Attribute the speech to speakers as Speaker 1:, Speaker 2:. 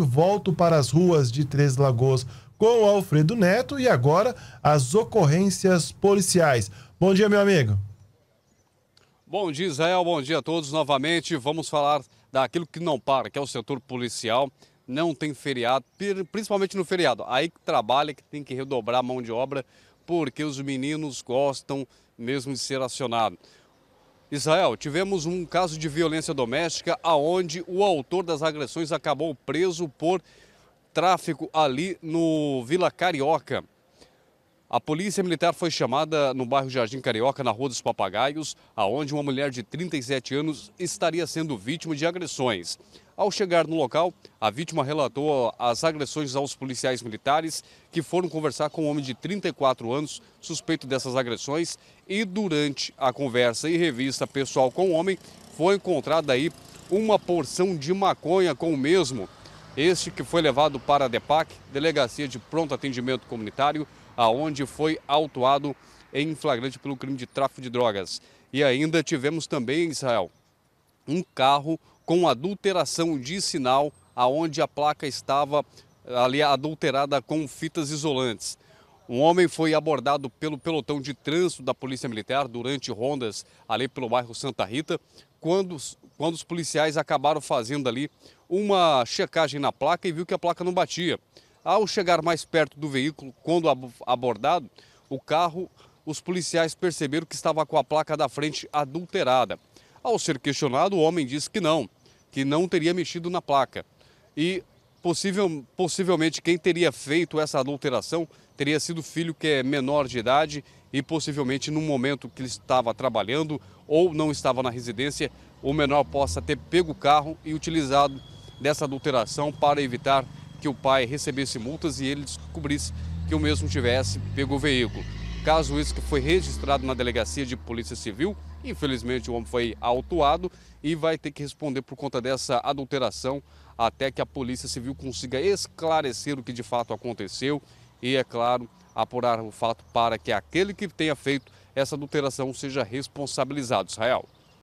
Speaker 1: volto para as ruas de Três Lagoas com Alfredo Neto e agora as ocorrências policiais. Bom dia, meu amigo. Bom dia, Israel. Bom dia a todos novamente. Vamos falar daquilo que não para, que é o setor policial. Não tem feriado, principalmente no feriado. Aí que trabalha, que tem que redobrar a mão de obra, porque os meninos gostam mesmo de ser acionados. Israel, tivemos um caso de violência doméstica aonde o autor das agressões acabou preso por tráfico ali no Vila Carioca. A polícia militar foi chamada no bairro Jardim Carioca, na Rua dos Papagaios, aonde uma mulher de 37 anos estaria sendo vítima de agressões. Ao chegar no local, a vítima relatou as agressões aos policiais militares que foram conversar com um homem de 34 anos, suspeito dessas agressões, e durante a conversa e revista pessoal com o homem, foi encontrada aí uma porção de maconha com o mesmo. Este que foi levado para a DEPAC, Delegacia de Pronto Atendimento Comunitário, aonde foi autuado em flagrante pelo crime de tráfico de drogas. E ainda tivemos também, em Israel, um carro com adulteração de sinal aonde a placa estava eh, ali adulterada com fitas isolantes. Um homem foi abordado pelo pelotão de trânsito da Polícia Militar durante rondas ali pelo bairro Santa Rita, quando, quando os policiais acabaram fazendo ali uma checagem na placa e viu que a placa não batia. Ao chegar mais perto do veículo, quando abordado, o carro, os policiais perceberam que estava com a placa da frente adulterada. Ao ser questionado, o homem disse que não, que não teria mexido na placa. E possível, possivelmente quem teria feito essa adulteração teria sido o filho que é menor de idade e possivelmente no momento que ele estava trabalhando ou não estava na residência, o menor possa ter pego o carro e utilizado dessa adulteração para evitar que o pai recebesse multas e ele descobrisse que o mesmo tivesse pego o veículo. Caso isso que foi registrado na delegacia de Polícia Civil. Infelizmente, o homem foi autuado e vai ter que responder por conta dessa adulteração até que a Polícia Civil consiga esclarecer o que de fato aconteceu e, é claro, apurar o fato para que aquele que tenha feito essa adulteração seja responsabilizado. Israel.